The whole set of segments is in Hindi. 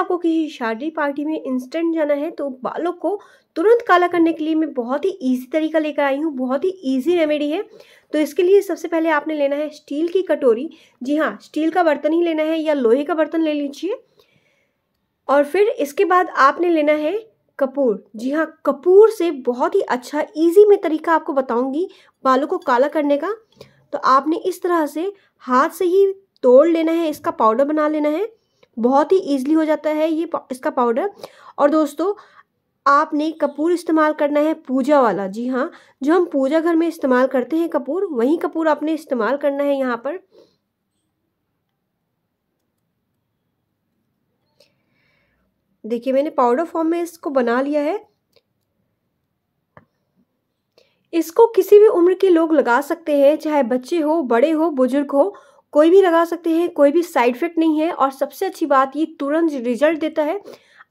आपको किसी शादी पार्टी में इंस्टेंट जाना है तो बालों को तुरंत काला करने के लिए मैं बहुत ही ईजी तरीका लेकर आई हूँ बहुत ही ईजी रेमेडी है तो इसके लिए सबसे पहले आपने लेना है स्टील की कटोरी जी हाँ स्टील का बर्तन ही लेना है या लोहे का बर्तन ले लीजिए और फिर इसके बाद आपने लेना है कपूर जी हाँ कपूर से बहुत ही अच्छा इजी में तरीका आपको बताऊंगी बालों को काला करने का तो आपने इस तरह से हाथ से ही तोड़ लेना है इसका पाउडर बना लेना है बहुत ही ईजिली हो जाता है ये इसका पाउडर और दोस्तों आपने कपूर इस्तेमाल करना है पूजा वाला जी हाँ जो हम पूजा घर में इस्तेमाल करते हैं कपूर वही कपूर आपने इस्तेमाल करना है यहाँ पर देखिए मैंने पाउडर फॉर्म में इसको बना लिया है इसको किसी भी उम्र के लोग लगा सकते हैं चाहे बच्चे हो बड़े हो बुजुर्ग हो कोई भी लगा सकते हैं कोई भी साइड इफेक्ट नहीं है और सबसे अच्छी बात ये तुरंत रिजल्ट देता है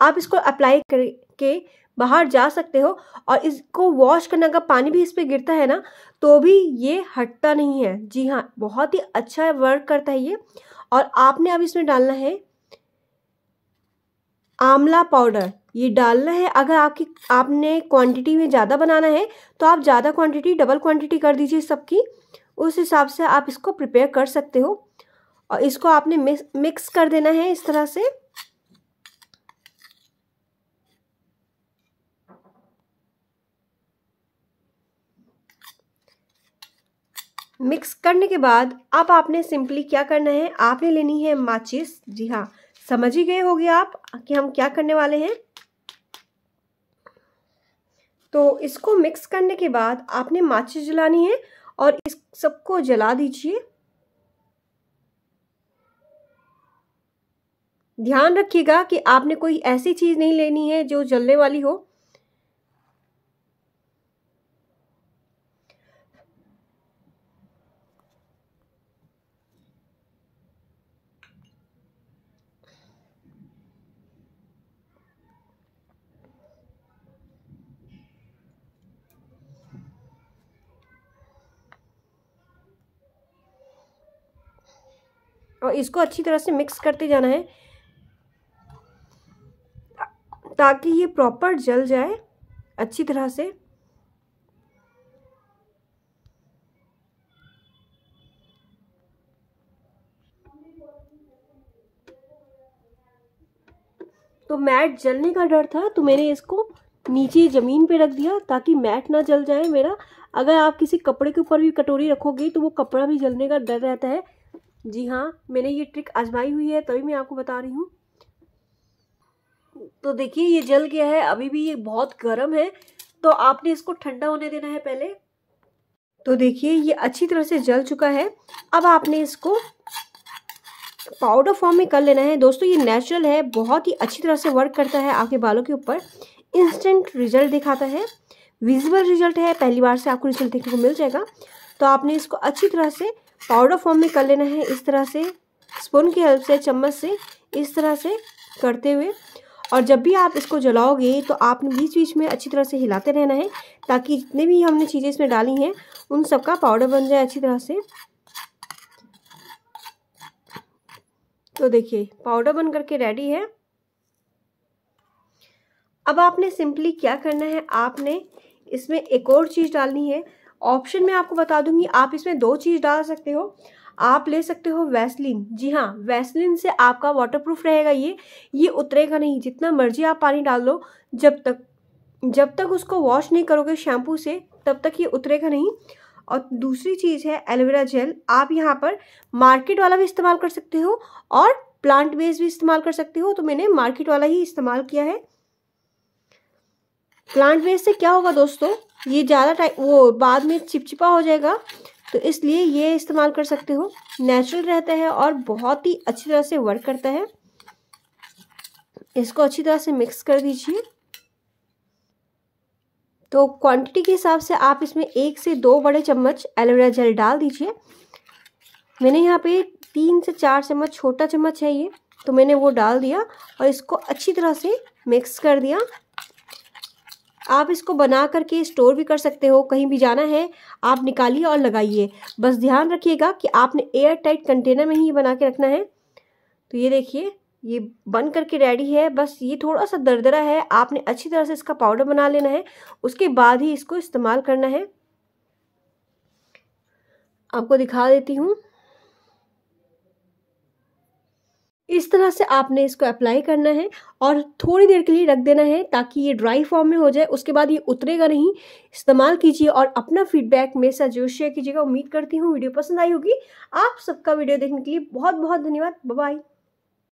आप इसको अप्लाई करके बाहर जा सकते हो और इसको वॉश करने का पानी भी इस पर गिरता है ना तो भी ये हटता नहीं है जी हाँ बहुत ही अच्छा वर्क करता है ये और आपने अब इसमें डालना है आंवला पाउडर ये डालना है अगर आपकी आपने क्वांटिटी में ज़्यादा बनाना है तो आप ज़्यादा क्वांटिटी डबल क्वांटिटी कर दीजिए सबकी उस हिसाब से आप इसको प्रिपेयर कर सकते हो और इसको आपने मिक्स कर देना है इस तरह से मिक्स करने के बाद अब आपने सिंपली क्या करना है आपने लेनी है माचिस जी हाँ समझ ही गए होगे आप कि हम क्या करने वाले हैं तो इसको मिक्स करने के बाद आपने माचिस जलानी है और इस सबको जला दीजिए ध्यान रखिएगा कि आपने कोई ऐसी चीज़ नहीं लेनी है जो जलने वाली हो और इसको अच्छी तरह से मिक्स करते जाना है ताकि ये प्रॉपर जल जाए अच्छी तरह से तो मैट जलने का डर था तो मैंने इसको नीचे ज़मीन पे रख दिया ताकि मैट ना जल जाए मेरा अगर आप किसी कपड़े के ऊपर भी कटोरी रखोगे तो वो कपड़ा भी जलने का डर रहता है जी हाँ मैंने ये ट्रिक आजमाई हुई है तभी मैं आपको बता रही हूँ तो देखिए ये जल गया है अभी भी ये बहुत गर्म है तो आपने इसको ठंडा होने देना है पहले तो देखिए ये अच्छी तरह से जल चुका है अब आपने इसको पाउडर फॉर्म में कर लेना है दोस्तों ये नेचुरल है बहुत ही अच्छी तरह से वर्क करता है आपके बालों के ऊपर इंस्टेंट रिजल्ट दिखाता है विजिबल रिजल्ट है पहली बार से आपको रिजल्ट देखने को मिल जाएगा तो आपने इसको अच्छी तरह से पाउडर फॉर्म में कर लेना है इस तरह से स्पून की हेल्प से चम्मच से इस तरह से करते हुए और जब भी आप इसको जलाओगे तो आपने बीच बीच में अच्छी तरह से हिलाते रहना है ताकि जितने भी हमने चीज़ें इसमें डाली हैं उन सबका पाउडर बन जाए अच्छी तरह से तो देखिए पाउडर बन करके रेडी है अब आपने सिंपली क्या करना है आपने इसमें एक और चीज़ डालनी है ऑप्शन में आपको बता दूंगी आप इसमें दो चीज़ डाल सकते हो आप ले सकते हो वैसलिन जी हाँ वैसलिन से आपका वाटरप्रूफ रहेगा ये ये उतरेगा नहीं जितना मर्जी आप पानी डाल लो जब तक जब तक उसको वॉश नहीं करोगे शैम्पू से तब तक ये उतरेगा नहीं और दूसरी चीज़ है एलोवेरा जेल आप यहाँ पर मार्केट वाला भी इस्तेमाल कर सकते हो और प्लांट बेस्ड भी इस्तेमाल कर सकते हो तो मैंने मार्केट वाला ही इस्तेमाल किया है प्लांट वेस्ट से क्या होगा दोस्तों ये ज़्यादा टाइम वो बाद में चिपचिपा हो जाएगा तो इसलिए ये इस्तेमाल कर सकते हो नेचुरल रहता है और बहुत ही अच्छी तरह से वर्क करता है इसको अच्छी तरह से मिक्स कर दीजिए तो क्वांटिटी के हिसाब से आप इसमें एक से दो बड़े चम्मच एलोवेरा जेल डाल दीजिए मैंने यहाँ पे तीन से चार चम्मच छोटा चम्मच है ये तो मैंने वो डाल दिया और इसको अच्छी तरह से मिक्स कर दिया आप इसको बना करके स्टोर भी कर सकते हो कहीं भी जाना है आप निकालिए और लगाइए बस ध्यान रखिएगा कि आपने एयर टाइट कंटेनर में ही ये बना के रखना है तो ये देखिए ये बन करके रेडी है बस ये थोड़ा सा दरदरा है आपने अच्छी तरह से इसका पाउडर बना लेना है उसके बाद ही इसको इस्तेमाल करना है आपको दिखा देती हूँ तरह से आपने इसको अप्लाई करना है और थोड़ी देर के लिए रख देना है ताकि ये ड्राई फॉर्म में हो जाए उसके बाद ये उतरेगा नहीं इस्तेमाल कीजिए और अपना फीडबैक मेरे साथ जरूर शेयर कीजिएगा उम्मीद करती हूँ वीडियो पसंद आई होगी आप सबका वीडियो देखने के लिए बहुत बहुत धन्यवाद बाय